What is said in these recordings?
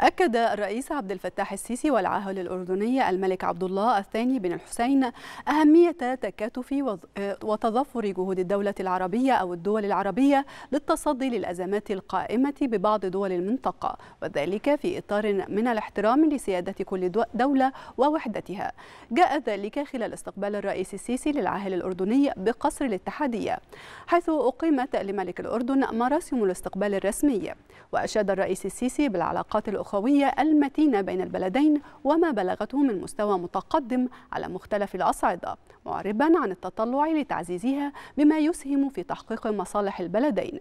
أكد الرئيس عبد الفتاح السيسي والعاهل الأردني الملك عبد الله الثاني بن الحسين أهمية تكاتف وتظفر جهود الدولة العربية أو الدول العربية للتصدي للأزمات القائمة ببعض دول المنطقة وذلك في إطار من الاحترام لسيادة كل دولة ووحدتها جاء ذلك خلال استقبال الرئيس السيسي للعاهل الأردني بقصر الاتحادية حيث أقيمت لملك الأردن مراسم الاستقبال الرسمي وأشاد الرئيس السيسي بالعلاقات الأخرى الأخوية المتينة بين البلدين وما بلغته من مستوى متقدم على مختلف الأصعدة معربا عن التطلع لتعزيزها بما يسهم في تحقيق مصالح البلدين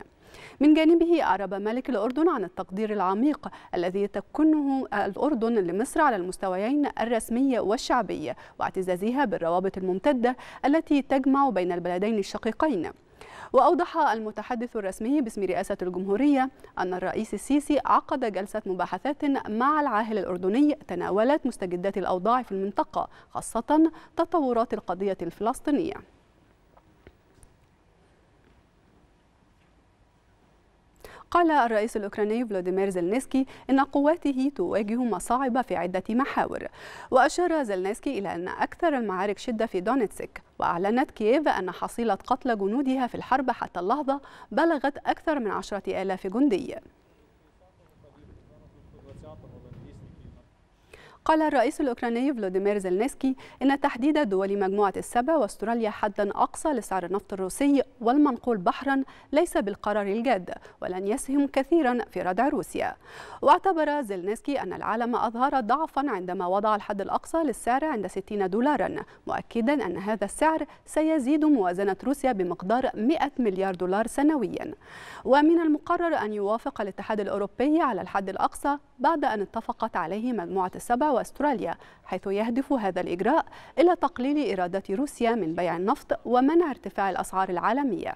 من جانبه أعرب ملك الأردن عن التقدير العميق الذي تكنه الأردن لمصر على المستويين الرسمي والشعبي واعتزازها بالروابط الممتدة التي تجمع بين البلدين الشقيقين وأوضح المتحدث الرسمي باسم رئاسة الجمهورية أن الرئيس السيسي عقد جلسة مباحثات مع العاهل الأردني تناولت مستجدات الأوضاع في المنطقة خاصة تطورات القضية الفلسطينية قال الرئيس الأوكراني فلاديمير زلنسكي أن قواته تواجه مصاعب في عدة محاور وأشار زلنسكي إلى أن أكثر المعارك شدة في دونيتسك وأعلنت كييف أن حصيلة قتل جنودها في الحرب حتى اللحظة بلغت أكثر من عشرة آلاف جندي قال الرئيس الأوكراني فلوديمير زلنسكي إن تحديد دول مجموعة السبع واستراليا حدا أقصى لسعر النفط الروسي والمنقول بحرا ليس بالقرار الجاد ولن يسهم كثيرا في ردع روسيا واعتبر زلنسكي أن العالم أظهر ضعفا عندما وضع الحد الأقصى للسعر عند 60 دولارا مؤكدا أن هذا السعر سيزيد موازنة روسيا بمقدار 100 مليار دولار سنويا ومن المقرر أن يوافق الاتحاد الأوروبي على الحد الأقصى بعد أن اتفقت عليه مجموعة السبع وأستراليا حيث يهدف هذا الإجراء إلى تقليل إرادة روسيا من بيع النفط ومنع ارتفاع الأسعار العالمية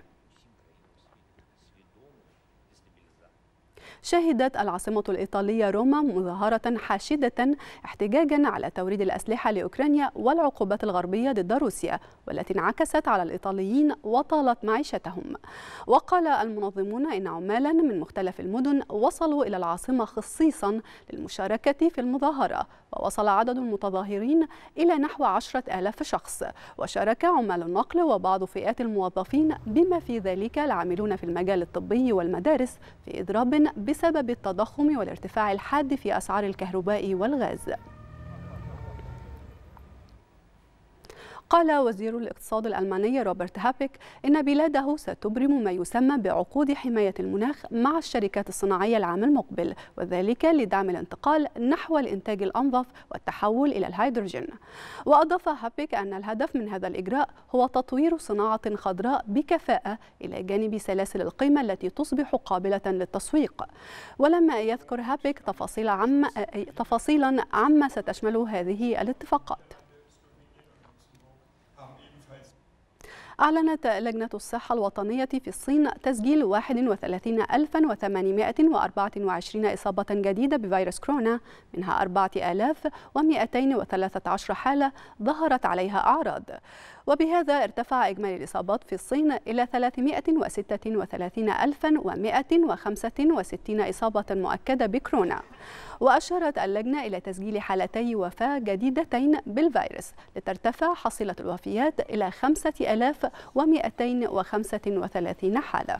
شهدت العاصمة الإيطالية روما مظاهرة حاشدة احتجاجا على توريد الأسلحة لأوكرانيا والعقوبات الغربية ضد روسيا والتي انعكست على الإيطاليين وطالت معيشتهم وقال المنظمون إن عمالا من مختلف المدن وصلوا إلى العاصمة خصيصا للمشاركة في المظاهرة ووصل عدد المتظاهرين إلى نحو عشرة آلاف شخص وشارك عمال النقل وبعض فئات الموظفين بما في ذلك العاملون في المجال الطبي والمدارس في إضراب بسبب التضخم والارتفاع الحاد في أسعار الكهرباء والغاز قال وزير الاقتصاد الألماني روبرت هابيك إن بلاده ستبرم ما يسمى بعقود حماية المناخ مع الشركات الصناعية العام المقبل وذلك لدعم الانتقال نحو الإنتاج الأنظف والتحول إلى الهيدروجين وأضاف هابيك أن الهدف من هذا الإجراء هو تطوير صناعة خضراء بكفاءة إلى جانب سلاسل القيمة التي تصبح قابلة للتسويق ولم يذكر هابيك تفاصيل عما تفاصيلا عما ستشمل هذه الاتفاقات أعلنت لجنة الصحة الوطنية في الصين تسجيل 31824 إصابة جديدة بفيروس كورونا منها 4213 حالة ظهرت عليها أعراض وبهذا ارتفع إجمالي الإصابات في الصين إلى 336165 إصابة مؤكدة بكورونا وأشارت اللجنة إلى تسجيل حالتي وفاة جديدتين بالفيروس لترتفع حصيلة الوفيات إلى 5000 و235 حالة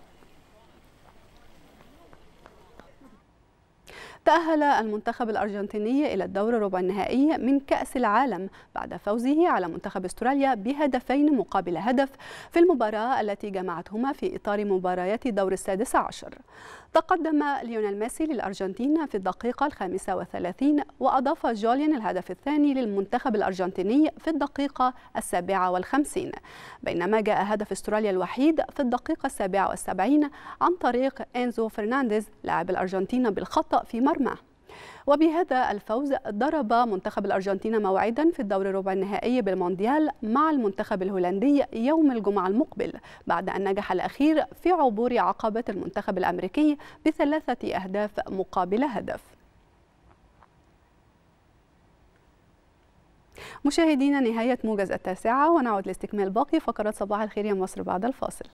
تأهل المنتخب الأرجنتيني إلى الدور ربع النهائي من كأس العالم بعد فوزه على منتخب استراليا بهدفين مقابل هدف في المباراة التي جمعتهما في إطار مباريات دور السادس عشر تقدم ليونيل ميسي للأرجنتين في الدقيقة الخامسة وثلاثين وأضاف جوليان الهدف الثاني للمنتخب الأرجنتيني في الدقيقة السابعة والخمسين بينما جاء هدف استراليا الوحيد في الدقيقة السابعة والسبعين عن طريق إنزو فرنانديز لاعب الأرجنتين بالخطأ في مرة مرماه وبهذا الفوز ضرب منتخب الأرجنتين موعدا في الدور الربع النهائي بالمونديال مع المنتخب الهولندي يوم الجمعة المقبل بعد أن نجح الأخير في عبور عقبة المنتخب الأمريكي بثلاثة أهداف مقابل هدف مشاهدينا نهاية موجز التاسعة ونعود لاستكمال باقي فقرات صباح الخير يا مصر بعد الفاصل